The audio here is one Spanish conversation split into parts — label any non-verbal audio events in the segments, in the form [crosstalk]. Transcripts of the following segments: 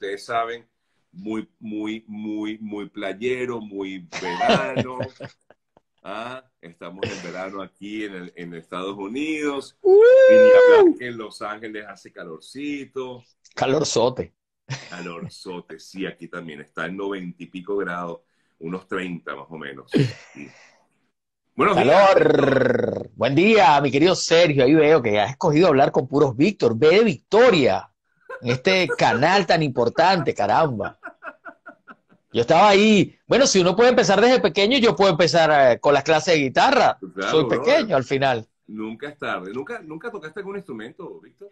ustedes saben, muy, muy, muy, muy playero, muy verano. [laughs] Ah, estamos en verano aquí en, Estados Unidos. en Los Ángeles hace calorcito. Calorzote. Calorzote, sí, aquí también está en noventa y pico grados, unos 30 más o menos. Bueno, Buen día, mi querido Sergio. Ahí veo que has escogido hablar con puros Víctor. Ve de victoria este canal tan importante, caramba. Yo estaba ahí. Bueno, si uno puede empezar desde pequeño, yo puedo empezar eh, con las clases de guitarra. Soy pequeño al final. Nunca es tarde. ¿Nunca, ¿Nunca tocaste algún instrumento, Víctor?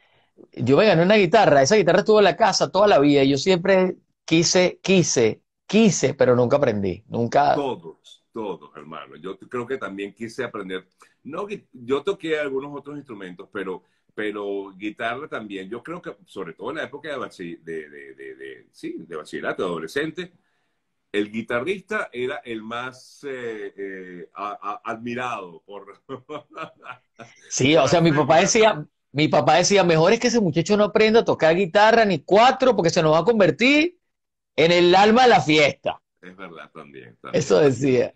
Yo me gané una guitarra. Esa guitarra estuvo en la casa toda la vida. Yo siempre quise, quise, quise, pero nunca aprendí. Nunca. Todos, todos, hermano. Yo creo que también quise aprender. No, yo toqué algunos otros instrumentos, pero pero guitarra también. Yo creo que, sobre todo en la época de, de, de, de bachillerato, adolescente, el guitarrista era el más eh, eh, admirado por... [laughs] sí, o sea, mi papá decía, mi papá decía, mejor es que ese muchacho no aprenda a tocar guitarra ni cuatro porque se nos va a convertir en el alma de la fiesta. Es verdad también. Eso decía.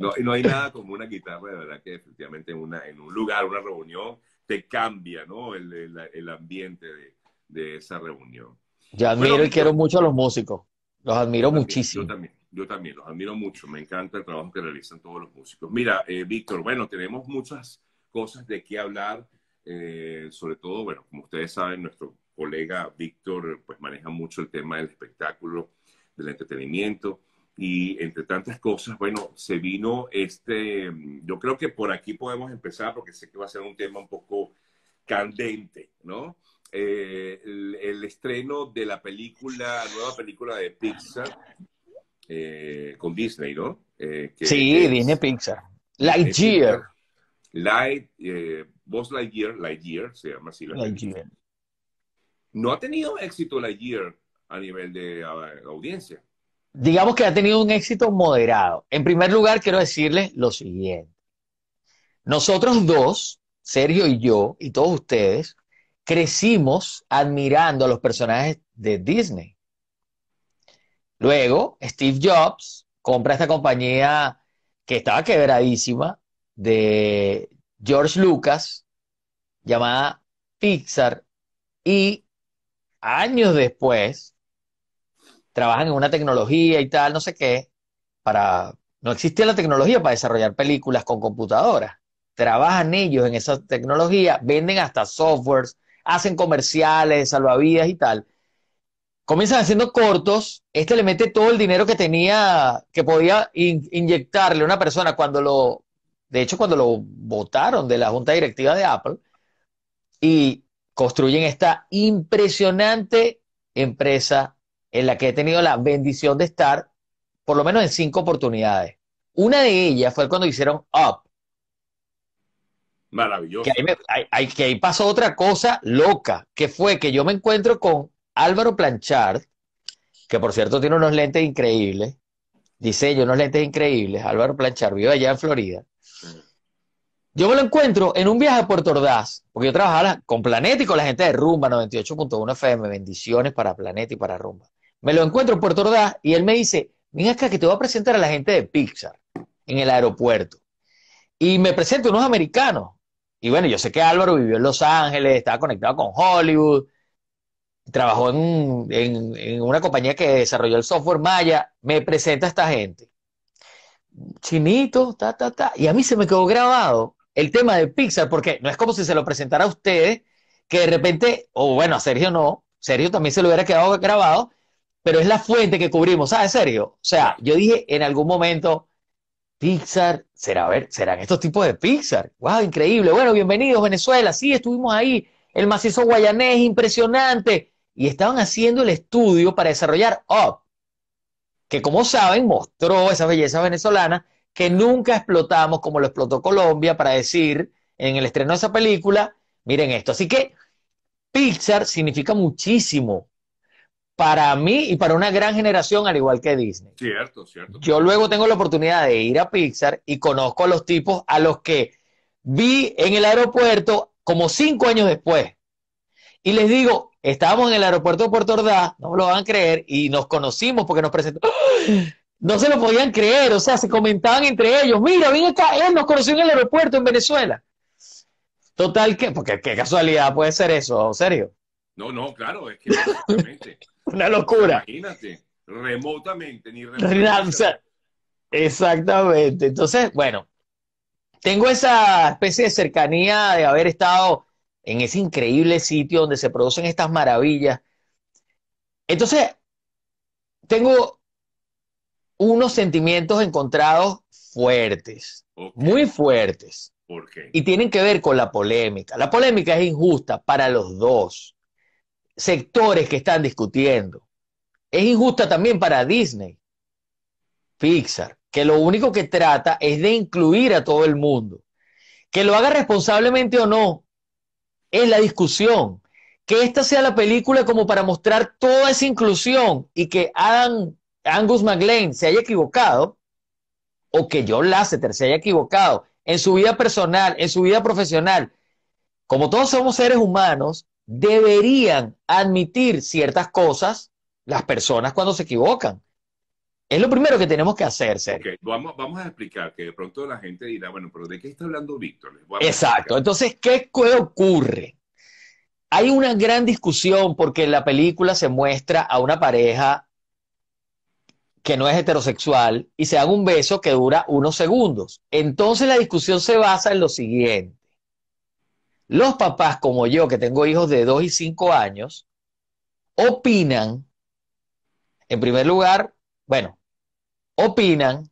No, no, hay nada como una guitarra, de verdad, que efectivamente una, en un lugar, una reunión, te cambia ¿no? el, el, el ambiente de, de, esa reunión. Yo admiro y quiero mucho a los músicos. Los admiro muchísimo. Yo también, yo también los admiro mucho. Me encanta el trabajo que realizan todos los músicos. Mira, eh, Víctor, bueno, tenemos muchas cosas de qué hablar. Eh, sobre todo, bueno, como ustedes saben, nuestro colega Víctor pues maneja mucho el tema del espectáculo, del entretenimiento. Y entre tantas cosas, bueno, se vino este, mm, yo creo que por aquí podemos empezar porque sé que va a ser un tema un poco candente, ¿no? Eh, el, estreno de la película, nueva película de Pixar eh, con Disney, ¿no? Eh, sí, Disney Pixar. Lightyear. Light, Buzz Lightyear, Lightyear, se llama así Lightyear. No ha tenido éxito Lightyear a nivel de audiencia digamos que ha tenido un éxito moderado. En primer lugar, quiero decirles lo siguiente. Nosotros dos, Sergio y yo, y todos ustedes, crecimos admirando a los personajes de Disney. Luego, Steve Jobs compra esta compañía que estaba quebradísima de George Lucas, llamada Pixar, y años después, trabajan en una tecnología y tal, no sé qué, para... No existía la tecnología para desarrollar películas con computadoras. Trabajan ellos en esa tecnología, venden hasta softwares, hacen comerciales, salvavidas y tal. Comienzan haciendo cortos, este le mete todo el dinero que tenía, que podía inyectarle una persona cuando lo, de hecho cuando lo votaron de la junta directiva de Apple, y construyen esta impresionante empresa en la que he tenido la bendición de estar por lo menos en cinco oportunidades. Una de ellas fue cuando hicieron Up. Maravilloso. Que ahí, pasó otra cosa loca, que fue que yo me encuentro con Álvaro Planchard, que por cierto tiene unos lentes increíbles, dice yo, unos lentes increíbles, Álvaro Planchard vive allá en Florida. Yo me lo encuentro en un viaje a Puerto Ordaz, porque yo trabajaba con Planeta y con la gente de Rumba 98.1 FM, bendiciones para Planeta y para Rumba. Me lo encuentro en Puerto Ordaz y él me dice, ven acá que te voy a presentar a la gente de Pixar en el aeropuerto. Y me presento unos americanos. Y bueno, yo sé que Álvaro vivió en Los Ángeles, estaba conectado con Hollywood, trabajó en, en, una compañía que desarrolló el software Maya. Me presenta a esta gente. Chinito, ta, ta, ta. Y a mí se me quedó grabado el tema de Pixar, porque no es como si se lo presentara a ustedes, que de repente, o bueno, a Sergio no, Sergio también se lo hubiera quedado grabado, pero es la fuente que cubrimos. ¿sabes, ah, en serio. O sea, yo dije en algún momento, Pixar, será, ver, serán estos tipos de Pixar. ¡Wow! Increíble. Bueno, bienvenidos, Venezuela. Sí, estuvimos ahí. El macizo guayanés, impresionante. Y estaban haciendo el estudio para desarrollar Up, que como saben, mostró esa belleza venezolana que nunca explotamos como lo explotó Colombia para decir en el estreno de esa película, miren esto. Así que Pixar significa muchísimo para mí y para una gran generación, al igual que Disney. Cierto, cierto. Yo luego tengo la oportunidad de ir a Pixar y conozco a los tipos a los que vi en el aeropuerto como cinco años después. Y les digo, estábamos en el aeropuerto de Puerto Ordaz, no me lo van a creer, y nos conocimos porque nos presentó. [gasps] No se lo podían creer, o sea, se comentaban entre ellos, mira, ven acá, él nos conoció en el aeropuerto en Venezuela. Total que, porque qué casualidad puede ser eso, Sergio. No, no, claro, es que [laughs] Una locura. Imagínate, remotamente, ni [laughs] exactamente. Entonces, bueno, tengo esa especie de cercanía de haber estado en ese increíble sitio donde se producen estas maravillas. Entonces, tengo unos sentimientos encontrados fuertes, muy fuertes. ¿Por qué? Y tienen que ver con la polémica. La polémica es injusta para los dos sectores que están discutiendo. Es injusta también para Disney, Pixar, que lo único que trata es de incluir a todo el mundo. Que lo haga responsablemente o no, es la discusión. Que esta sea la película como para mostrar toda esa inclusión y que Adam, Angus McLean se haya equivocado o que John Lasseter se haya equivocado en su vida personal, en su vida profesional. Como todos somos seres humanos, deberían admitir ciertas cosas las personas cuando se equivocan. Es lo primero que tenemos que hacer, Sergio. Vamos, vamos a explicar que de pronto la gente dirá, bueno, pero ¿de qué está hablando Víctor? Exacto. Entonces, ¿qué ocurre? Hay una gran discusión porque en la película se muestra a una pareja que no es heterosexual y se dan un beso que dura unos segundos. Entonces la discusión se basa en lo siguiente. Los papás como yo, que tengo hijos de 2 y 5 años, opinan, en primer lugar, bueno, opinan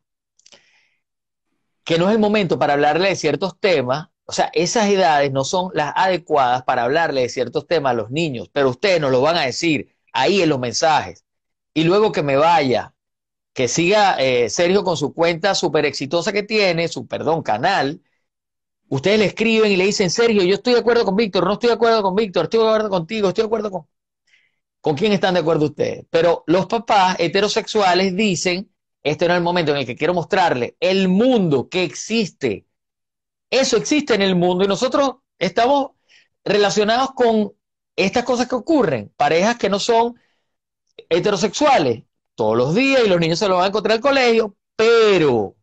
que no es el momento para hablarle de ciertos temas, o sea, esas edades no son las adecuadas para hablarle de ciertos temas a los niños, pero ustedes nos lo van a decir ahí en los mensajes. Y luego que me vaya, que siga eh, Sergio con su cuenta súper exitosa que tiene, su, perdón, canal, Ustedes le escriben y le dicen, Sergio, yo estoy de acuerdo con Víctor, no estoy de acuerdo con Víctor, estoy de acuerdo contigo, estoy de acuerdo con... ¿Con quién están de acuerdo ustedes? Pero los papás heterosexuales dicen, este no es el momento en el que quiero mostrarle el mundo que existe. Eso existe en el mundo y nosotros estamos relacionados con estas cosas que ocurren, parejas que no son heterosexuales todos los días y los niños se lo van a encontrar el colegio, pero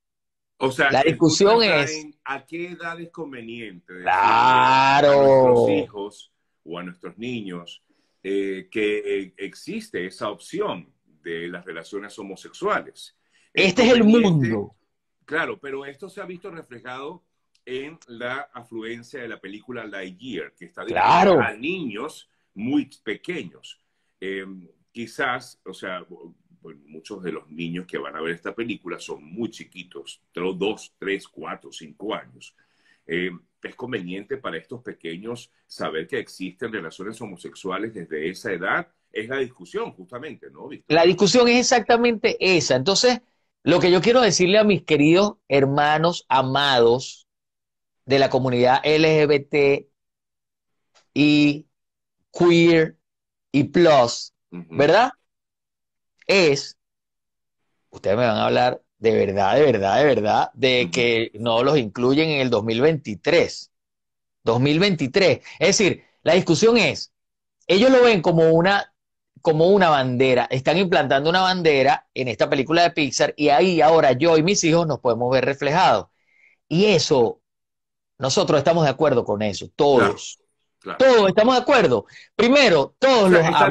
la discusión es... ¿a qué edad es conveniente a nuestros hijos o a nuestros niños eh, que eh, existe esa opción de las relaciones homosexuales? Este es el mundo. Claro, pero esto se ha visto reflejado en la afluencia de la película Lightyear, que está claro. a niños muy pequeños. Em, quizás, o sea, pues, muchos de los niños que van a ver esta película son muy chiquitos, dos, tres, cuatro, cinco años. Eh, es conveniente para estos pequeños saber que existen relaciones homosexuales desde esa edad. Es la discusión, justamente, ¿no, La discusión es exactamente esa. Entonces, lo que yo quiero decirle a mis queridos hermanos amados de la comunidad LGBT y queer y plus, ¿verdad? es, ustedes me van a hablar de verdad, de verdad, de verdad, de que no los incluyen en el 2023. 2023. Es decir, la discusión es, ellos lo ven como una, como una bandera, están implantando una bandera en esta película de Pixar y ahí ahora yo y mis hijos nos podemos ver reflejados. Y eso, nosotros estamos de acuerdo con eso, todos. Todos estamos de acuerdo. Primero, todos los está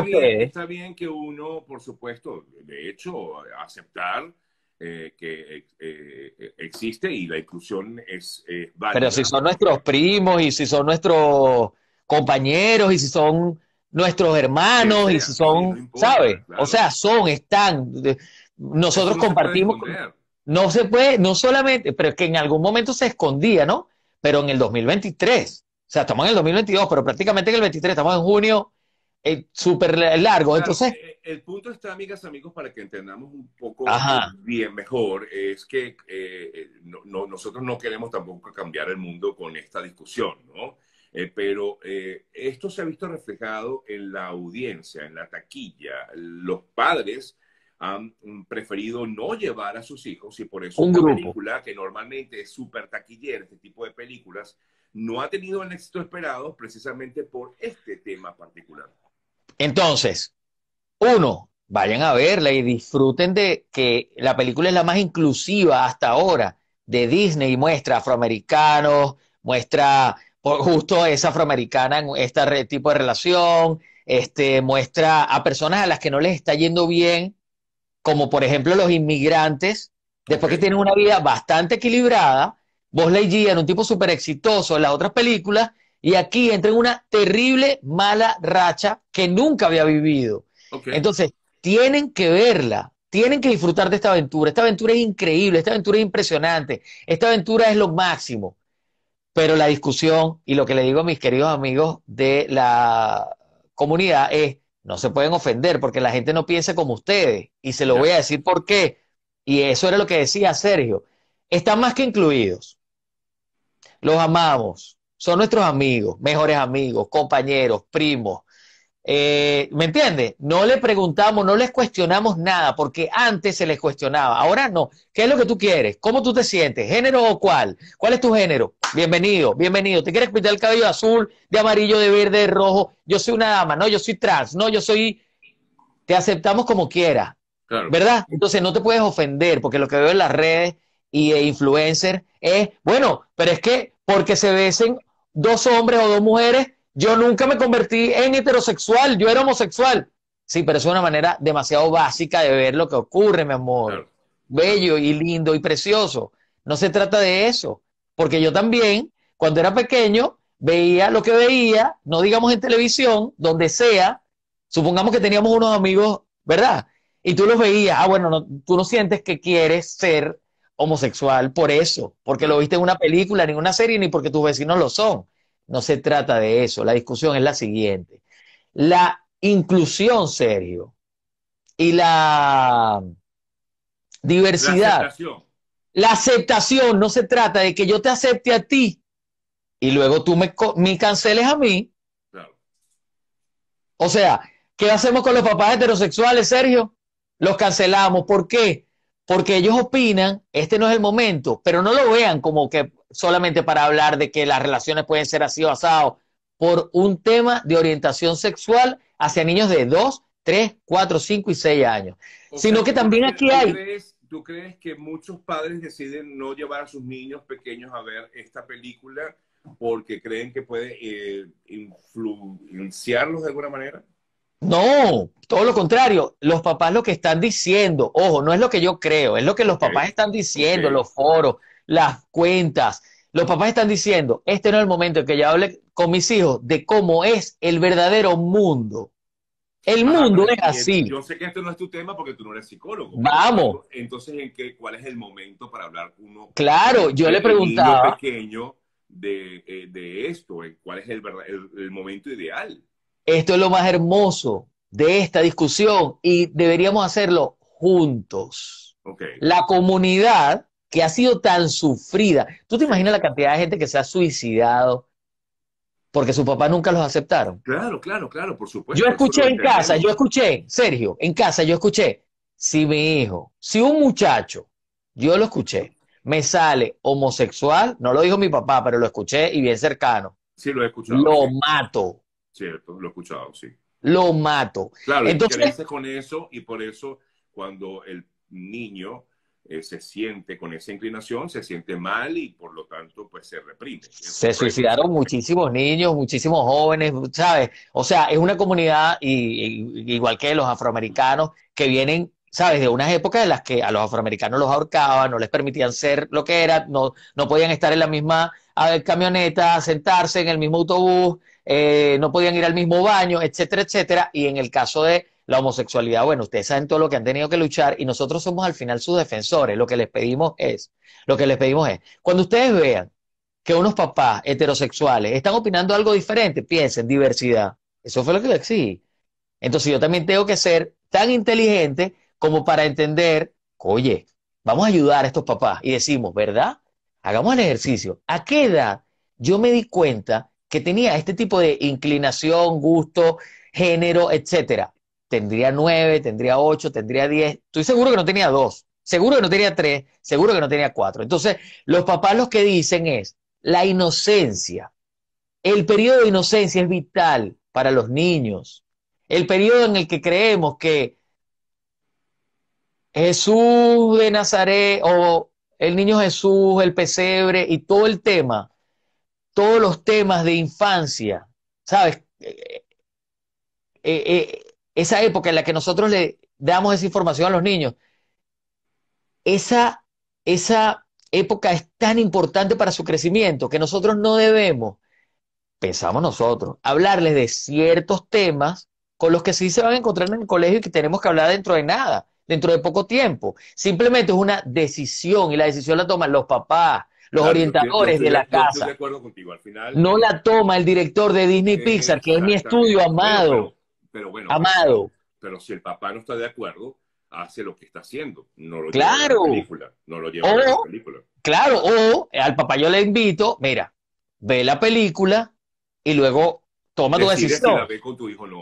bien, está, bien, que uno, por supuesto, de hecho, aceptar eh, que eh, existe y la inclusión es, válida. Pero si son nuestros primos y si son nuestros compañeros y si son nuestros hermanos y si son, ¿sabes? O sea, son, están. Nosotros compartimos. no se puede, no solamente, pero es que en algún momento se escondía, ¿no? Pero en el 2023 o sea, estamos en el 2022, pero prácticamente en el 23, estamos en junio, es eh, súper largo. Entonces. Eh, el punto está, amigas, amigos, para que entendamos un poco bien mejor, es que eh, nosotros no queremos tampoco cambiar el mundo con esta discusión, ¿no? pero esto se ha visto reflejado en la audiencia, en la taquilla. Los padres han preferido no llevar a sus hijos y por eso una película que normalmente es súper taquillera, este tipo de películas, no ha tenido el éxito esperado precisamente por este tema particular. Entonces, uno, vayan a verla y disfruten de que la película es la más inclusiva hasta ahora de Disney, muestra afroamericanos, muestra justo esa afroamericana en este tipo de relación, este, muestra a personas a las que no les está yendo bien, como por ejemplo los inmigrantes, después que tienen una vida bastante equilibrada, Vos un tipo súper exitoso en las otras películas y aquí entra en una terrible mala racha que nunca había vivido. Entonces, tienen que verla, tienen que disfrutar de esta aventura. Esta aventura es increíble, esta aventura es impresionante, esta aventura es lo máximo. Pero la discusión y lo que le digo a mis queridos amigos de la comunidad es, no se pueden ofender porque la gente no piensa como ustedes. Y se lo voy a decir por qué. Y eso era lo que decía Sergio. Están más que incluidos. Los amamos, son nuestros amigos, mejores amigos, compañeros, primos. Eh, ¿Me entiendes? No le preguntamos, no les cuestionamos nada, porque antes se les cuestionaba, ahora no. ¿Qué es lo que tú quieres? ¿Cómo tú te sientes? ¿Género o cuál? ¿Cuál es tu género? Bienvenido, bienvenido. ¿Te quieres pintar el cabello azul, de amarillo, de verde, de rojo? Yo soy una dama, no, yo soy trans, no, yo soy... Te aceptamos como quieras, ¿verdad? Entonces no te puedes ofender, porque lo que veo en las redes y influencers influencer es, bueno, pero es que porque se besen dos hombres o dos mujeres. Yo nunca me convertí en heterosexual, yo era homosexual. Sí, pero es una manera demasiado básica de ver lo que ocurre, mi amor. Bello y lindo y precioso. No se trata de eso, porque yo también, cuando era pequeño, veía lo que veía, no digamos en televisión, donde sea, supongamos que teníamos unos amigos, ¿verdad? Y tú los veías, ah, bueno, tú no sientes que quieres ser homosexual por eso, porque lo viste en una película, ni en una serie, ni porque tus vecinos lo son. No se trata de eso. La discusión es la siguiente. La inclusión, Sergio, y la diversidad. La aceptación. no se trata de que yo te acepte a ti y luego tú me, me canceles a mí. Claro. O sea, ¿qué hacemos con los papás heterosexuales, Sergio? Los cancelamos. ¿Por qué? porque ellos opinan, este no es el momento, pero no lo vean como que solamente para hablar de que las relaciones pueden ser así basadas por un tema de orientación sexual hacia niños de 2, 3, 4, 5 y 6 años, sino que también aquí hay... ¿Tú crees que muchos padres deciden no llevar a sus niños pequeños a ver esta película porque creen que puede eh, influenciarlos de alguna manera? No, todo lo contrario, los papás lo que están diciendo, ojo, no es lo que yo creo, es lo que los papás están diciendo, los foros, las cuentas, los papás están diciendo, este no es el momento en que yo hable con mis hijos de cómo es el verdadero mundo. El mundo es así. Yo sé que este no es tu tema porque tú no eres psicólogo. Vamos. Entonces, ¿cuál es el momento para hablar uno? Claro, yo le preguntaba. pequeño eh, de, esto, ¿cuál es el momento ideal? Esto es lo más hermoso de esta discusión y deberíamos hacerlo juntos. La comunidad que ha sido tan sufrida. ¿Tú te imaginas la cantidad de gente que se ha suicidado porque su papá nunca los aceptaron? Claro, claro, claro, por supuesto. Yo escuché en casa, yo escuché, Sergio, en casa yo escuché, si mi hijo, si un muchacho, yo lo escuché, me sale homosexual, no lo dijo mi papá, pero lo escuché y bien cercano. Sí, lo Lo mato. Cierto, lo he escuchado, sí. Lo mato. Claro, Entonces, crece con eso y por eso cuando el niño eh, se siente con esa inclinación, se siente mal y por lo tanto pues se reprime. Se suicidaron muchísimos niños, muchísimos jóvenes, ¿sabes? O sea, es una comunidad y, igual que los afroamericanos que vienen, ¿sabes? De unas épocas en las que a los afroamericanos los ahorcaban, no les permitían ser lo que eran, no, no podían estar en la misma camioneta, sentarse en el mismo autobús, eh, no podían ir al mismo baño, etcétera, etcétera. Y en el caso de la homosexualidad, bueno, ustedes saben todo lo que han tenido que luchar y nosotros somos al final sus defensores. Lo que les pedimos es, lo que les pedimos es, cuando ustedes vean que unos papás heterosexuales están opinando algo diferente, piensen diversidad. Eso fue lo que le exigí. Entonces yo también tengo que ser tan inteligente como para entender, oye, vamos a ayudar a estos papás. Y decimos, ¿verdad? Hagamos el ejercicio. ¿A qué edad yo me di cuenta que tenía este tipo de inclinación, gusto, género, etcétera. Tendría nueve, tendría ocho, tendría diez. Estoy seguro que no tenía dos, seguro que no tenía tres, seguro que no tenía cuatro. Entonces, los papás lo que dicen es la inocencia. El periodo de inocencia es vital para los niños. El periodo en el que creemos que Jesús de Nazaret o el niño Jesús, el pesebre y todo el tema todos los temas de infancia, ¿sabes? Eh, eh, eh, esa época en la que nosotros le damos esa información a los niños, esa, esa época es tan importante para su crecimiento que nosotros no debemos, pensamos nosotros, hablarles de ciertos temas con los que sí se van a encontrar en el colegio y que tenemos que hablar dentro de nada, dentro de poco tiempo. Simplemente es una decisión y la decisión la toman los papás, los orientadores de la casa. No la toma el director de Disney eh, Pixar, que es mi estudio amado. Pero, bueno, amado. Pero, si el papá no está de acuerdo, hace lo que está haciendo. No lo lleva a la película. No lo lleva a la película. Claro, o al papá yo le invito, mira, ve la película y luego toma tu decisión.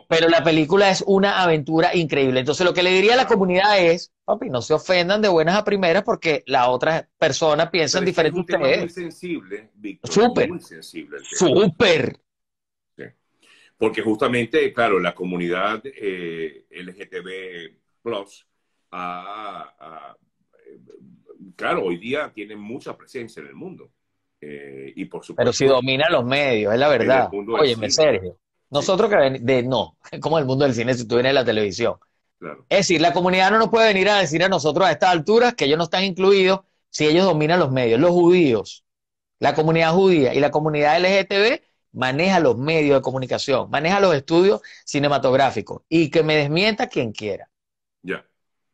Pero la película es una aventura increíble. Entonces, lo que le diría a la comunidad es, papi, no se ofendan de buenas a primeras porque la otra persona piensa en diferente es sensible, Súper. Súper. Porque justamente, claro, la comunidad eh, LGTB Plus eh, claro, hoy día tiene mucha presencia en el mundo. Eh, y por supuesto, Pero si domina los medios, es la verdad. oye Sergio. Nosotros que de no, [laughs] como el mundo del cine si tú vienes a la televisión. Es decir, la comunidad no nos puede venir a decir a nosotros a estas alturas que ellos no están incluidos si ellos dominan los medios. Los judíos, la comunidad judía y la comunidad LGTB maneja los medios de comunicación, maneja los estudios cinematográficos y que me desmienta quien quiera. Ya.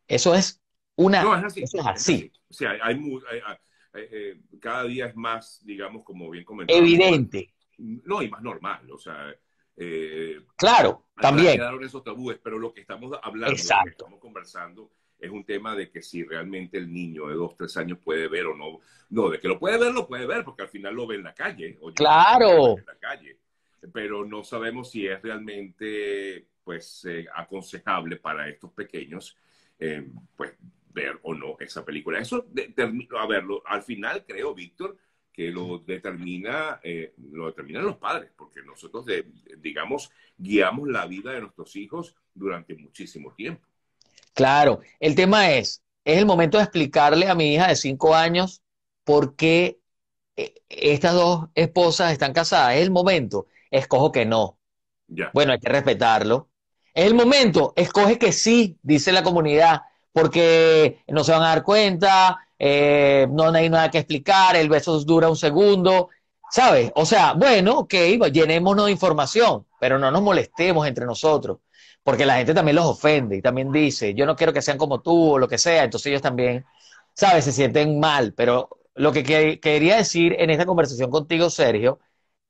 Eso es una. No, así. Eso hay, eh, cada día es más, digamos, como bien comentado. Evidente. No, y más normal, o sea. Eh, claro, también. Quedaron esos tabúes, pero lo que estamos hablando, Lo que estamos conversando, es un tema de que si realmente el niño de dos, tres años puede ver o no. No, de que lo puede ver, lo puede ver, porque al final lo ve en la calle. O claro. En la calle. Pero no sabemos si es realmente, pues, eh, aconsejable para estos pequeños, pues, ver o no esa película. Eso, a verlo, al final creo, Víctor, que lo, determina, eh, lo determinan los padres, porque nosotros, digamos, guiamos la vida de nuestros hijos durante muchísimo tiempo. Claro, el tema es, es el momento de explicarle a mi hija de cinco años por qué eh, estas dos esposas están casadas. Es el momento, escojo que no. Bueno, hay que respetarlo. Es el momento, escoge que sí, dice la comunidad porque no se van a dar cuenta, eh, no hay nada que explicar, el beso dura un segundo, ¿sabes? O sea, bueno, ok, pues llenémonos de información, pero no nos molestemos entre nosotros, porque la gente también los ofende y también dice, yo no quiero que sean como tú o lo que sea, entonces ellos también, ¿sabes? Se sienten mal, pero lo que quería decir en esta conversación contigo, Sergio,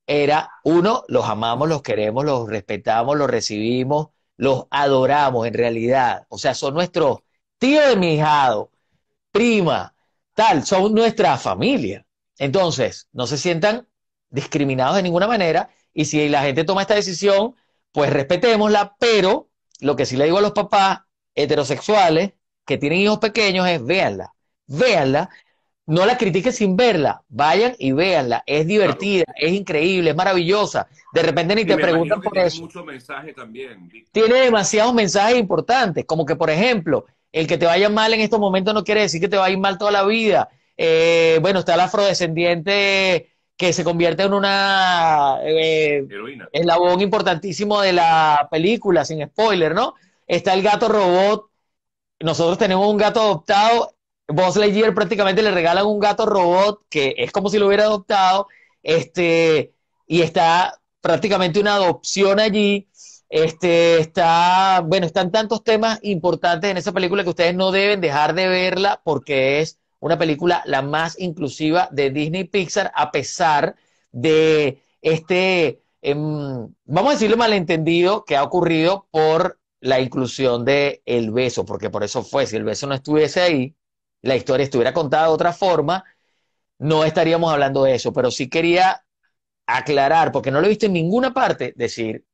era, uno, los amamos, los queremos, los respetamos, los recibimos, los adoramos en realidad, o sea, son nuestros de mi hijado, prima, tal, son nuestra familia. Entonces, no se sientan discriminados de ninguna manera y si la gente toma esta decisión, pues respetémosla, pero lo que sí le digo a los papás heterosexuales que tienen hijos pequeños es véanla, véanla, no la critiquen sin verla, vayan y véanla, es divertida, es increíble, es maravillosa, de repente ni te preguntan por eso. Tiene también. Tiene demasiados mensajes importantes, como que por ejemplo, el que te vaya mal en estos momentos no quiere decir que te vaya a ir mal toda la vida. Eh, bueno, está el afrodescendiente que se convierte en una eh, eslabón importantísimo de la película, sin spoiler, ¿no? Está el gato robot. Nosotros tenemos un gato adoptado. Buzz Lightyear prácticamente le regalan un gato robot que es como si lo hubiera adoptado. Este, y está prácticamente una adopción allí. Este, está, bueno, están tantos temas importantes en esa película que ustedes no deben dejar de verla porque es una película la más inclusiva de Disney Pixar a pesar de este, em, vamos a decirlo malentendido que ha ocurrido por la inclusión de El Beso, porque por eso fue, si El Beso no estuviese ahí, la historia estuviera contada de otra forma, no estaríamos hablando de eso, pero sí quería aclarar, porque no lo he visto en ninguna parte, decir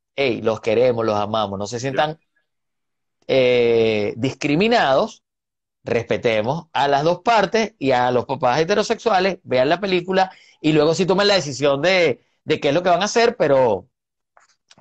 los queremos, los amamos, no se sientan eh, discriminados, respetemos a las dos partes y a los papás heterosexuales, vean la película y luego si tomen la decisión de, de qué es lo que van a hacer, pero,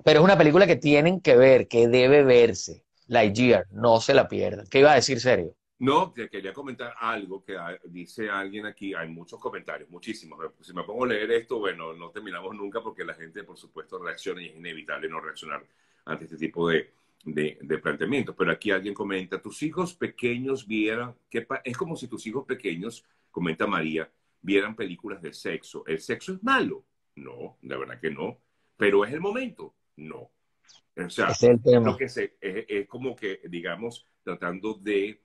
pero es una película que tienen que ver, que debe verse. la Lightyear, no se la pierdan. ¿Qué iba a decir serio? No, quería comentar algo que dice alguien aquí. Hay muchos comentarios, muchísimos. Si me pongo a leer esto, bueno, no terminamos nunca porque la gente, por supuesto, reacciona y es inevitable no reaccionar ante este tipo de, de, planteamientos. Pero aquí alguien comenta, tus hijos pequeños vieran, que es como si tus hijos pequeños, comenta María, vieran películas de sexo. ¿El sexo es malo? No, la verdad que no. ¿Pero es el momento? No. O sea, es el tema. que se, es como que, digamos, tratando de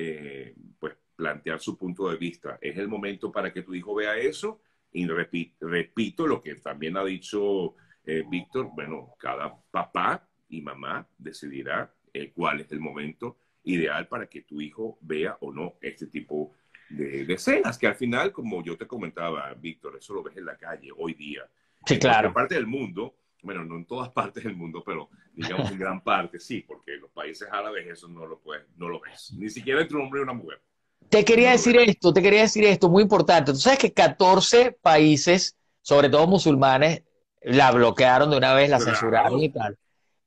eh, pues plantear su punto de vista. Es el momento para que tu hijo vea eso y repito, lo que también ha dicho eh, Víctor, bueno, cada papá y mamá decidirá eh, cuál es el momento ideal para que tu hijo vea o no este tipo de, escenas, que al final, como yo te comentaba, Víctor, eso lo ves en la calle hoy día. Sí, claro. parte del mundo, bueno, no en todas [laughs] partes del mundo, pero digamos en [laughs] gran parte, sí, porque en los países árabes eso no lo puedes, no lo ves, ni siquiera entre un hombre y una mujer. Te quería decir esto, te quería decir esto, muy importante. Tú sabes que 14 países, sobre todo musulmanes, la bloquearon de una vez, la censuraron y tal.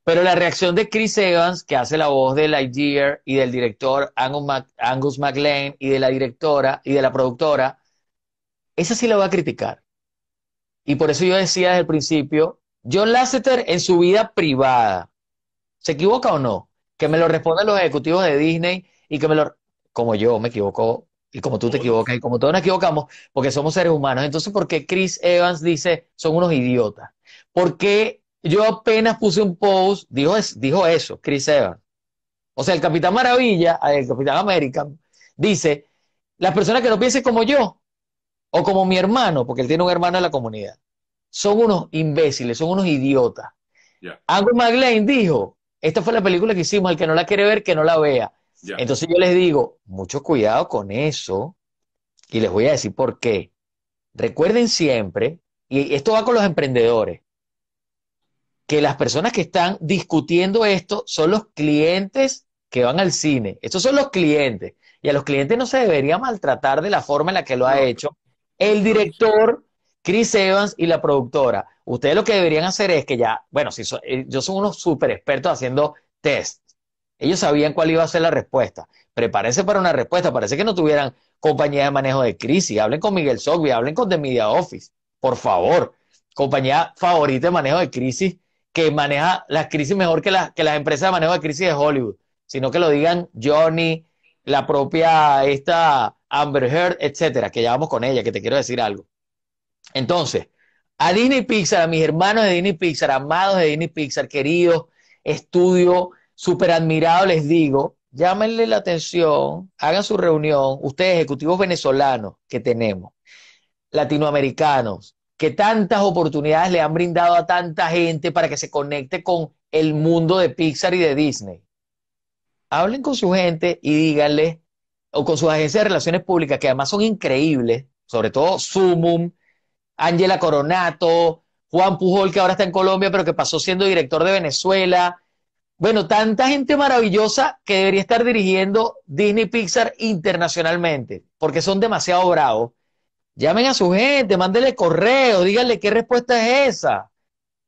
Pero la reacción de Chris Evans, que hace la voz de Lightyear y del director Angus McLean y de la directora y de la productora, esa sí la va a criticar. Y por eso yo decía desde el principio John Lasseter en su vida privada, ¿se equivoca o no? Que me lo respondan los ejecutivos de Disney y que me lo... Como yo me equivoco y como tú te equivocas y como todos nos equivocamos, porque somos seres humanos. Entonces, ¿por qué Chris Evans dice son unos idiotas? ¿por qué yo apenas puse un post, dijo, dijo eso, Chris Evans. O sea, el Capitán Maravilla, eh, el Capitán American dice, las personas que no piensen como yo o como mi hermano, porque él tiene un hermano en la comunidad, son unos imbéciles, son unos idiotas. Yeah. Angus McLean dijo, esta fue la película que hicimos, el que no la quiere ver, que no la vea. Entonces yo les digo, mucho cuidado con eso y les voy a decir por qué. Recuerden siempre, y esto va con los emprendedores, que las personas que están discutiendo esto son los clientes que van al cine. Estos son los clientes. Y a los clientes no se debería maltratar de la forma en la que lo ha hecho el director Chris Evans y la productora. Ustedes lo que deberían hacer es que ya, bueno, si eh, yo soy unos súper expertos haciendo test. Ellos sabían cuál iba a ser la respuesta. Prepárense para una respuesta. Parece que no tuvieran compañía de manejo de crisis. Hablen con Miguel Sogby, hablen con The Media Office. Por favor, compañía favorita de manejo de crisis que maneja las crisis mejor que, la, que las empresas de manejo de crisis de Hollywood. Sino que lo digan Johnny, la propia esta Amber Heard, etcétera, que ya vamos con ella, que te quiero decir algo. Entonces, a Disney Pixar, a mis hermanos de Disney Pixar, amados de Disney Pixar, queridos, estudio, súper admirado, les digo, llámenle la atención, hagan su reunión, ustedes ejecutivos venezolanos que tenemos, latinoamericanos, que tantas oportunidades le han brindado a tanta gente para que se conecte con el mundo de Pixar y de Disney. Hablen con su gente y díganle, o con sus agencias de relaciones públicas, que además son increíbles, sobre todo Sumum, Angela Coronato, Juan Pujol, que ahora está en Colombia, pero que pasó siendo director de Venezuela. Bueno, tanta gente maravillosa que debería estar dirigiendo Disney Pixar internacionalmente, porque son demasiado bravos. Llamen a su gente, mándenle correo, díganle qué respuesta es esa.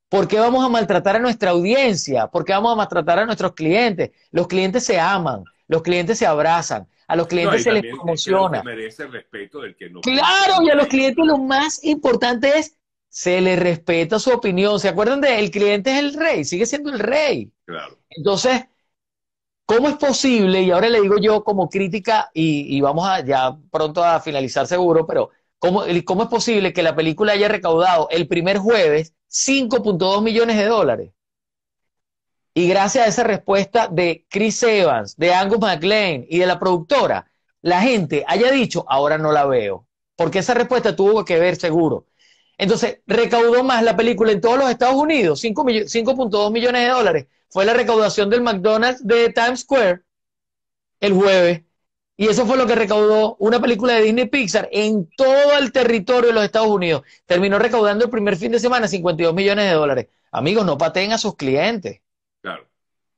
¿Por qué vamos a maltratar a nuestra audiencia? ¿Por qué vamos a maltratar a nuestros clientes? Los clientes se aman. Los clientes se abrazan, a los clientes se les promociona. merece respeto del que no. Claro, y a los clientes lo más importante es se les respeta su opinión. ¿Se acuerdan de el cliente es el rey? Sigue siendo el rey. Claro. Entonces, ¿cómo es posible? Y ahora le digo yo como crítica, y, vamos a, ya pronto a finalizar seguro, pero ¿cómo, ¿cómo es posible que la película haya recaudado el primer jueves 5.2 millones de dólares? Y gracias a esa respuesta de Chris Evans, de Angus McLean y de la productora, la gente haya dicho, ahora no la veo. Porque esa respuesta tuvo que ver seguro. Entonces, recaudó más la película en todos los Estados Unidos, 5.2 millones de dólares. Fue la recaudación del McDonald's de Times Square el jueves. Y eso fue lo que recaudó una película de Disney Pixar en todo el territorio de los Estados Unidos. Terminó recaudando el primer fin de semana 52 millones de dólares. Amigos, no pateen a sus clientes. Claro.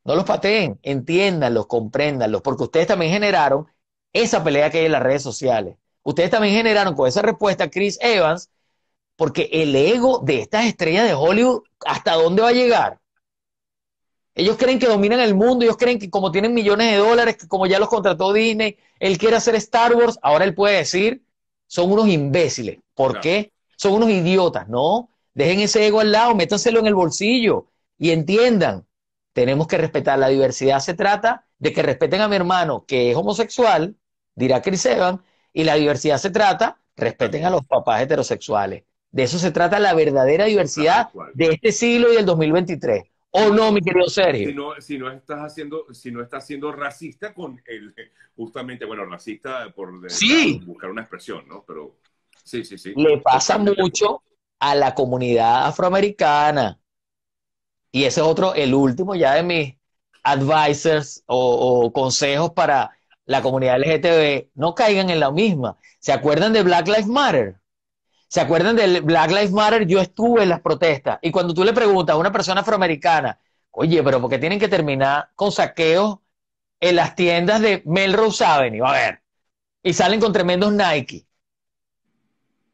No los pateen, entiéndanlos, compréndanlos, porque ustedes también generaron esa pelea que hay en las redes sociales. Ustedes también generaron con esa respuesta Chris Evans, porque el ego de estas estrellas de Hollywood, ¿hasta dónde va a llegar? Ellos creen que dominan el mundo, ellos creen que como tienen millones de dólares, que como ya los contrató Disney, él quiere hacer Star Wars, ahora él puede decir, son unos imbéciles. ¿Por qué? Son unos idiotas, ¿no? Dejen ese ego al lado, métanselo en el bolsillo y entiendan tenemos que respetar la diversidad. Se trata de que respeten a mi hermano, que es homosexual, dirá Chris Evans, y la diversidad se trata, respeten a los papás heterosexuales. De eso se trata la verdadera diversidad de este siglo y del 2023. ¿O no, mi querido Sergio? Si no, estás haciendo, si no estás siendo racista con el, justamente, bueno, racista por buscar una expresión, ¿no? Pero sí, sí, sí. Le pasa mucho a la comunidad afroamericana, y ese es otro, el último ya de mis advisors o, consejos para la comunidad LGTB, no caigan en la misma. ¿Se acuerdan de Black Lives Matter? ¿Se acuerdan del Black Lives Matter? Yo estuve en las protestas. Y cuando tú le preguntas a una persona afroamericana, oye, pero ¿por qué tienen que terminar con saqueos en las tiendas de Melrose Avenue? A ver. Y salen con tremendos Nike.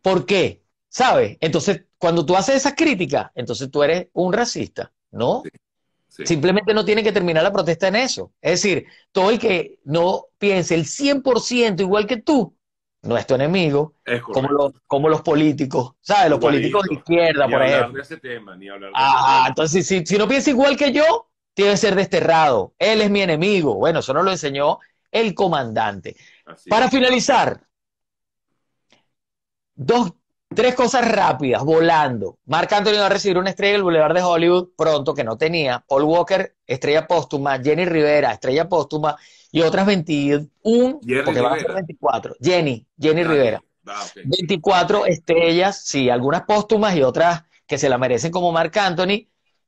¿Por qué? ¿Sabes? Entonces, cuando tú haces esa crítica, entonces tú eres un racista. ¿no? Simplemente no tiene que terminar la protesta en eso. Es decir, todo el que no piense el 100% igual que tú, no es tu enemigo, como, los, como los políticos, ¿sabes? Los políticos de izquierda, por ejemplo. De ese tema, ni hablar ah, entonces si, no piensa igual que yo, que ser desterrado. Él es mi enemigo. Bueno, eso nos lo enseñó el comandante. Para finalizar, dos Tres cosas rápidas, volando. Marc Anthony va a recibir una estrella del Boulevard de Hollywood pronto, que no tenía. Paul Walker, estrella póstuma. Jenny Rivera, estrella póstuma. Y otras 21, porque van a ser 24. Jenny, Jenny ah, Rivera. 24 ah, estrellas, sí, algunas póstumas y otras que se la merecen como Marc Anthony.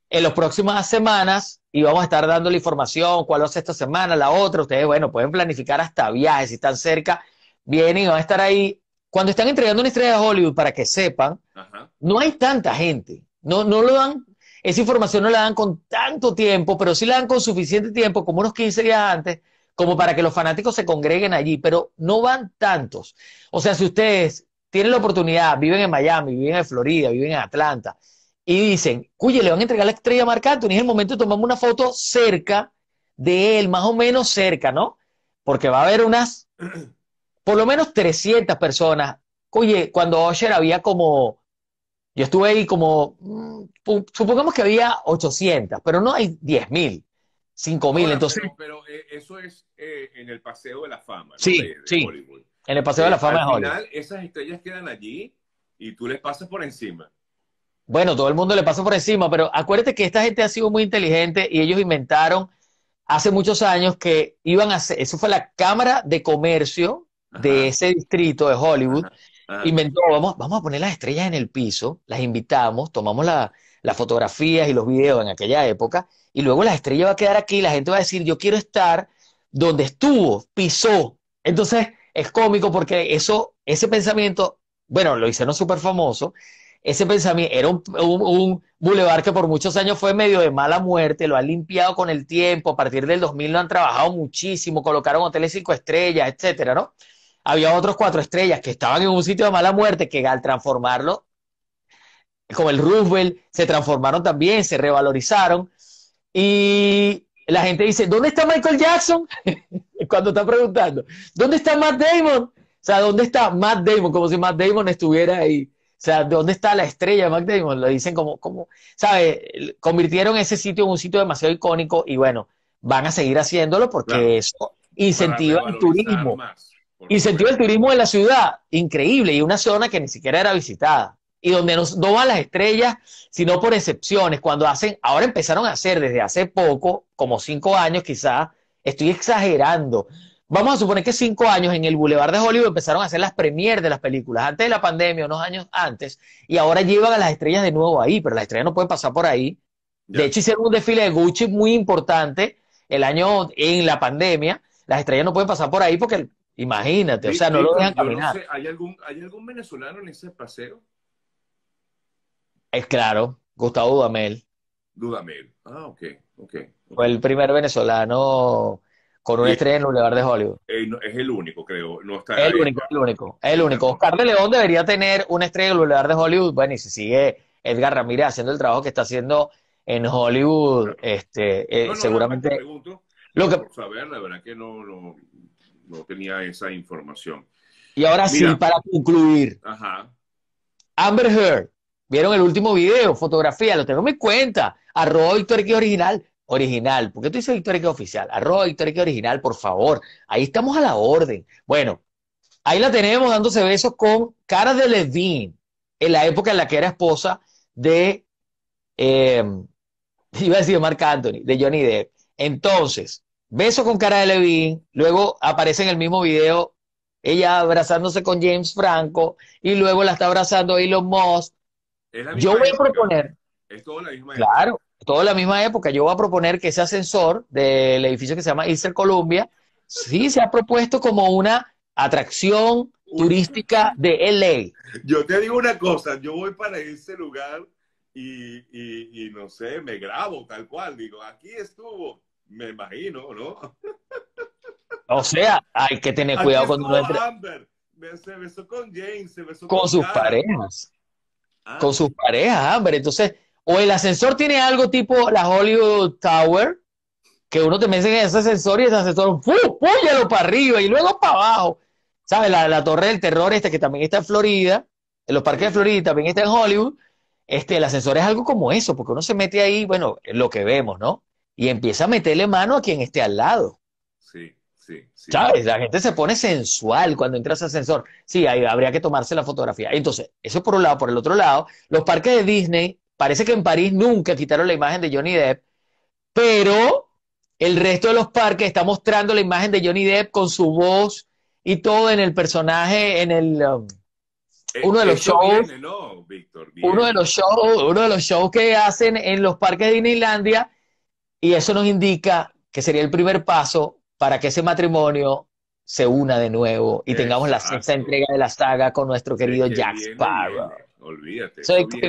En las próximas semanas, y vamos a estar dando la información, cuál va esta semana, la otra. Ustedes, bueno, pueden planificar hasta viajes si están cerca. Vienen y van a estar ahí cuando están entregando una estrella de Hollywood, para que sepan, no hay tanta gente. No, no lo dan, esa información no la dan con tanto tiempo, pero sí la dan con suficiente tiempo, como unos 15 días antes, como para que los fanáticos se congreguen allí, pero no van tantos. O sea, si ustedes tienen la oportunidad, viven en Miami, viven en Florida, viven en Atlanta, y dicen, cuye, le van a entregar la estrella a Marc Anthony, es el momento de una foto cerca de él, más o menos cerca, ¿no? Porque va a haber unas por lo menos 300 personas. Oye, cuando Osher había como, yo estuve ahí como, mm, supongamos que había 800, pero no hay 10.000, 5.000, mil entonces... Pero, eh, eso es eh, en el Paseo de la Fama. Sí, sí. En el Paseo de la eh, Fama Al final, esas estrellas quedan allí y tú les pasas por encima. Bueno, todo el mundo le pasa por encima, pero acuérdate que esta gente ha sido muy inteligente y ellos inventaron hace muchos años que iban a hacer, eso fue la Cámara de Comercio de ese distrito de Hollywood, inventó, vamos, vamos a poner las estrellas en el piso, las invitamos, tomamos las fotografías y los videos en aquella época, y luego la estrella va a quedar aquí, la gente va a decir, yo quiero estar donde estuvo, pisó. Entonces, es cómico porque eso, ese pensamiento, bueno, lo hicieron súper famoso, ese pensamiento era un, un, bulevar que por muchos años fue medio de mala muerte, lo han limpiado con el tiempo, a partir del 2000 lo han trabajado muchísimo, colocaron hoteles cinco estrellas, etcétera, ¿no? había otros cuatro estrellas que estaban en un sitio de mala muerte que al transformarlo, como el Roosevelt, se transformaron también, se revalorizaron. Y la gente dice, ¿dónde está Michael Jackson? [laughs] Cuando está preguntando, ¿dónde está Matt Damon? O sea, ¿dónde está Matt Damon? Como si Matt Damon estuviera ahí. O sea, ¿dónde está la estrella de Matt Damon? Lo dicen como, como, ¿sabes? Convirtieron ese sitio en un sitio demasiado icónico y bueno, van a seguir haciéndolo porque eso incentiva el turismo sentió el turismo de la ciudad, increíble, y una zona que ni siquiera era visitada, y donde no, van las estrellas, sino por excepciones, cuando hacen, ahora empezaron a hacer desde hace poco, como cinco años quizás, estoy exagerando, vamos a suponer que cinco años en el Boulevard de Hollywood empezaron a hacer las premiers de las películas, antes de la pandemia, unos años antes, y ahora llevan a las estrellas de nuevo ahí, pero las estrellas no pueden pasar por ahí. De hecho, hicieron un desfile de Gucci muy importante el año en la pandemia. Las estrellas no pueden pasar por ahí porque Imagínate, o sea, no lo dejan caminar. ¿hay, algún, ¿Hay algún venezolano en ese paseo? Es claro, Gustavo Dudamel. Dudamel, ah, ok, ok. Fue el primer venezolano con una estrella en el lugar de Hollywood. es el único, creo. No está el único, el único, el único. Oscar de León debería tener una estrella en el lugar de Hollywood. Bueno, y si sigue Edgar Ramírez haciendo el trabajo que está haciendo en Hollywood, este, eh, seguramente. lo que... Por la verdad que no, no tenía esa información. Y ahora sí, para concluir. Amber Heard, vieron el último video, fotografía, lo tengo en mi cuenta. Arroba Victoria original, original. ¿Por qué tú dices Victoria oficial? Arroba Victoria original, por favor. Ahí estamos a la orden. Bueno, ahí la tenemos dándose besos con Cara de Levine, en la época en la que era esposa de, eh, [laughs] iba a decir Marc Anthony, de Johnny Depp. Entonces, beso con Cara de Levine, luego aparece en el mismo video ella abrazándose con James Franco y luego la está abrazando Elon Musk. Yo voy a proponer. Es todo la misma Claro, toda la misma época. Yo voy a proponer que ese ascensor del edificio que se llama Easter Columbia, sí se ha propuesto como una atracción turística de LA. Yo te digo una cosa, yo voy para ese lugar y, y no sé, me grabo tal cual. Digo, aquí estuvo me imagino, ¿no? O sea, hay que tener cuidado cuando uno besó con James, besó con, con sus parejas. Ah. Con sus parejas, Amber. Entonces, o el ascensor tiene algo tipo la Hollywood Tower, que uno te mete en ese ascensor y ese ascensor, ¡púyalo para arriba y luego para abajo! ¿Sabes? La, Torre del Terror, esta que también está en Florida, en los parques de Florida, también está en Hollywood. Este, el ascensor es algo como eso, porque uno se mete ahí, bueno, lo que vemos, ¿no? y empieza a meterle mano a quien esté al lado. Sí, sí, La gente se pone sensual cuando entras al ascensor. Sí, ahí habría que tomarse la fotografía. Entonces, eso por un lado. Por el otro lado, los parques de Disney, parece que en París nunca quitaron la imagen de Johnny Depp, pero el resto de los parques está mostrando la imagen de Johnny Depp con su voz y todo en el personaje, en el... Um, eh, uno de los shows, uno de los shows, uno de los shows que hacen en los parques de Disneylandia, y eso nos indica que sería el primer paso para que ese matrimonio se una de nuevo y tengamos la sexta entrega de la saga con nuestro querido Jack Sparrow. Olvídate.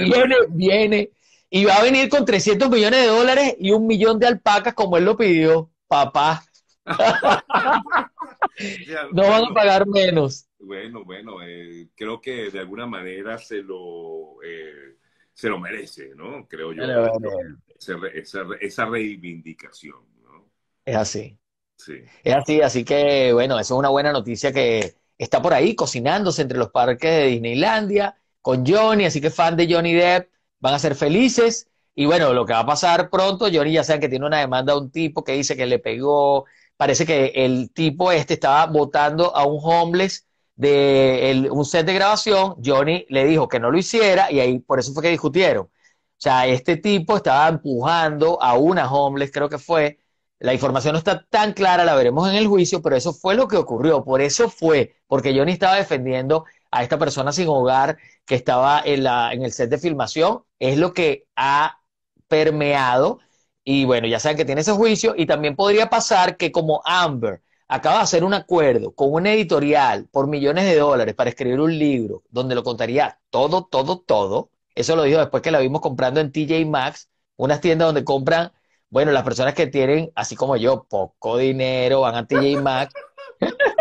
viene, viene y va a venir con 300 millones de dólares y un millón de alpacas como él lo pidió, papá. [laughs] no van a pagar menos. Bueno, bueno, eh, creo que de alguna manera se lo, eh, se lo merece, ¿no? Creo yo esa, reivindicación. ¿no? Es así. Es así, así que bueno, eso es una buena noticia que está por ahí cocinándose entre los parques de Disneylandia con Johnny, así que fan de Johnny Depp van a ser felices. Y bueno, lo que va a pasar pronto, Johnny ya saben que tiene una demanda a un tipo que dice que le pegó, parece que el tipo este estaba votando a un homeless de un set de grabación, Johnny le dijo que no lo hiciera y ahí por eso fue que discutieron. O sea, este tipo estaba empujando a unas homeless, creo que fue. La información no está tan clara, la veremos en el juicio, pero eso fue lo que ocurrió. Por eso fue, porque Johnny estaba defendiendo a esta persona sin hogar que estaba en, el set de filmación. Es lo que ha permeado. Y bueno, ya saben que tiene ese juicio. Y también podría pasar que como Amber acaba de hacer un acuerdo con un editorial por millones de dólares para escribir un libro donde lo contaría todo, todo, todo, eso lo dijo después que la vimos comprando en TJ Maxx, unas tiendas donde compran, bueno, las personas que tienen, así como yo, poco dinero, van a TJ Maxx. [laughs]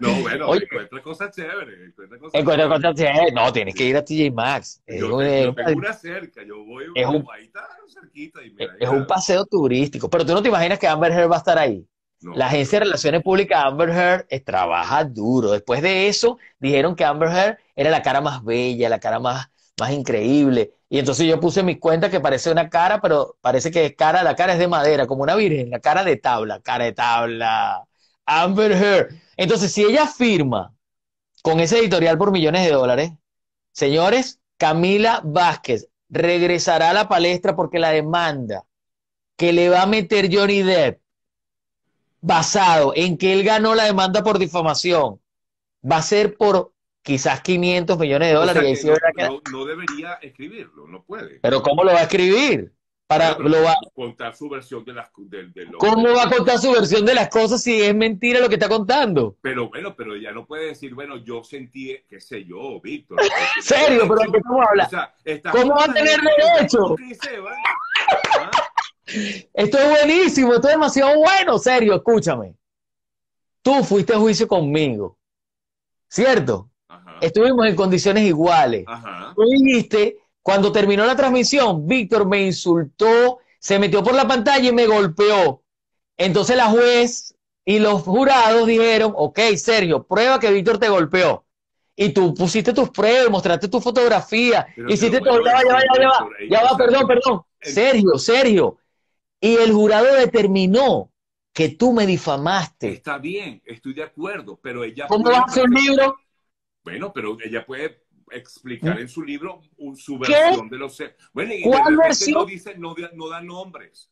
No, bueno, encuentra cosas chéveres. Encuentra cosas, chéveres. No, tienes que ir a TJ Maxx. es un, cerca, yo voy un, cerquita. es un paseo turístico. Pero tú no te imaginas que Amber Heard va a estar ahí. la agencia de relaciones públicas Amber Heard eh, trabaja duro. Después de eso, dijeron que Amber Heard era la cara más bella, la cara más más increíble. Y entonces yo puse en mis cuentas que parece una cara, pero parece que es cara, la cara es de madera, como una virgen, la cara de tabla, cara de tabla. Amber Heard. Entonces, si ella firma con ese editorial por millones de dólares, señores, Camila Vázquez regresará a la palestra porque la demanda que le va a meter Johnny Depp, basado en que él ganó la demanda por difamación, va a ser por quizás 500 millones de dólares. no, debería escribirlo, no puede. Pero ¿cómo lo va a escribir? Para, lo contar su versión de las de, ¿Cómo va a contar su versión de las cosas si es mentira lo que está contando? Pero bueno, pero ya no puede decir, bueno, yo sentí, qué sé yo, Víctor. [laughs] ¿Serio? ¿Pero ¿Cómo va a tener derecho? ¿Ah? Esto es buenísimo, esto es demasiado bueno, serio, escúchame. Tú fuiste a juicio conmigo, ¿cierto? estuvimos en condiciones iguales. Tú cuando terminó la transmisión, Víctor me insultó, se metió por la pantalla y me golpeó. Entonces la juez y los jurados dijeron, ok, Sergio, prueba que Víctor te golpeó. Y tú pusiste tus pruebas, mostraste tu fotografía, hiciste todo, ya va, ya va, ya va, ya va, perdón, perdón. Sergio, Sergio. Y el jurado determinó que tú me difamaste. Está bien, estoy de acuerdo, pero ella... ¿Cómo libro? Bueno, pero ella puede explicar en su libro su versión de los seres. Bueno, y ¿Cuál No, dice, no, da nombres.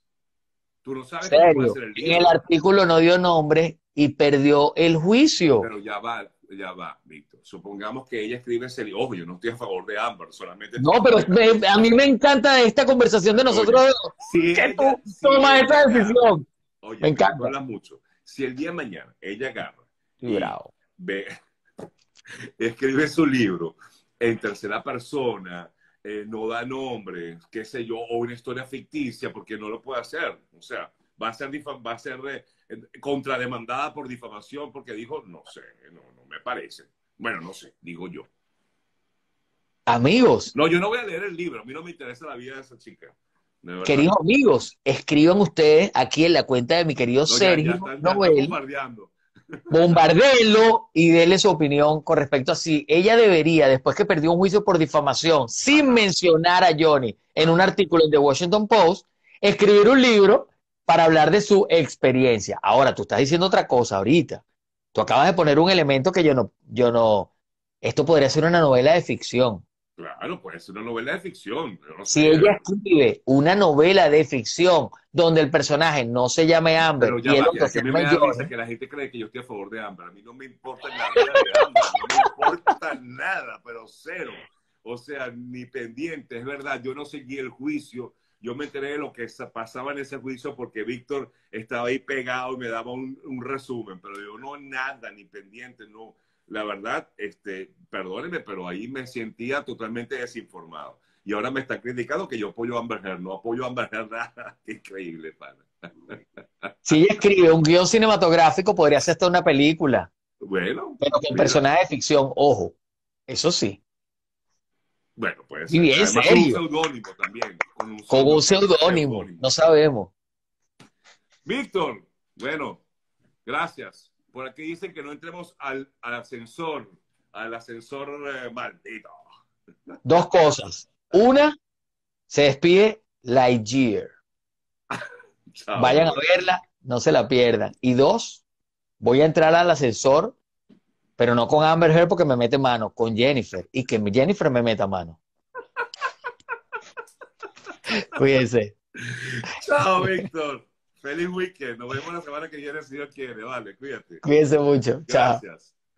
Tú no sabes puede ser el libro. En el artículo no dio nombres y perdió el juicio. Pero ya va, ya va, Víctor. Supongamos que ella escribe ese libro. Ojo, yo no estoy a favor de Amber, solamente. No, pero a mí me encanta esta conversación de nosotros. Oye, si que tú tomas esta decisión. me encanta. Habla mucho. Si el día de mañana ella agarra. Y Ve, escribe su libro en tercera persona, eh, no da nombre, qué sé yo, o una historia ficticia, porque no lo puede hacer. O sea, va a ser, va a ser eh, contrademandada por difamación porque dijo, no sé, no, me parece. Bueno, no sé, digo yo. Amigos. No, yo no voy a leer el libro, a mí no me interesa la vida de esa chica. Queridos amigos, escriban ustedes aquí en la cuenta de mi querido Sergio No bombardelo y déle su opinión con respecto a si ella debería, después que perdió un juicio por difamación, sin mencionar a Johnny en un artículo en The Washington Post, escribir un libro para hablar de su experiencia. Ahora, tú estás diciendo otra cosa ahorita. Tú acabas de poner un elemento que yo no, yo no, esto podría ser una novela de ficción. Claro, pues es una novela de ficción. si ella escribe una novela de ficción donde el personaje no se llame Amber y se que la gente cree que yo estoy a favor de Amber. A mí no me importa nada de No me importa nada, pero cero. O sea, ni pendiente, es verdad. Yo no seguí el juicio. Yo me enteré de lo que pasaba en ese juicio porque Víctor estaba ahí pegado y me daba un, un resumen. Pero yo no, nada, ni pendiente, no la verdad, este, perdónenme, pero ahí me sentía totalmente desinformado. Y ahora me está criticando que yo apoyo a Amber No apoyo a Amber [laughs] nada. Qué increíble, pana. Si escribe un guión cinematográfico, podría hacer hasta una película. Bueno. Pero con personajes de ficción, ojo. Eso sí. Bueno, pues. Y bien serio. Con un seudónimo también. Con un, pseudónimo. No sabemos. Víctor, bueno, gracias. Por aquí dicen que no entremos al, ascensor, al ascensor eh, maldito. Dos cosas. Una, se despide Lightyear. [laughs] Vayan a verla, no se la pierdan. Y dos, voy a entrar al ascensor, pero no con Amber Heard porque me mete mano, con Jennifer. Y que Jennifer me meta mano. [laughs] Cuídense. Chao, Víctor. Feliz weekend. Nos vemos la semana que viene, si Dios quiere. Vale, cuídate. Cuídense mucho. Gracias. Chao.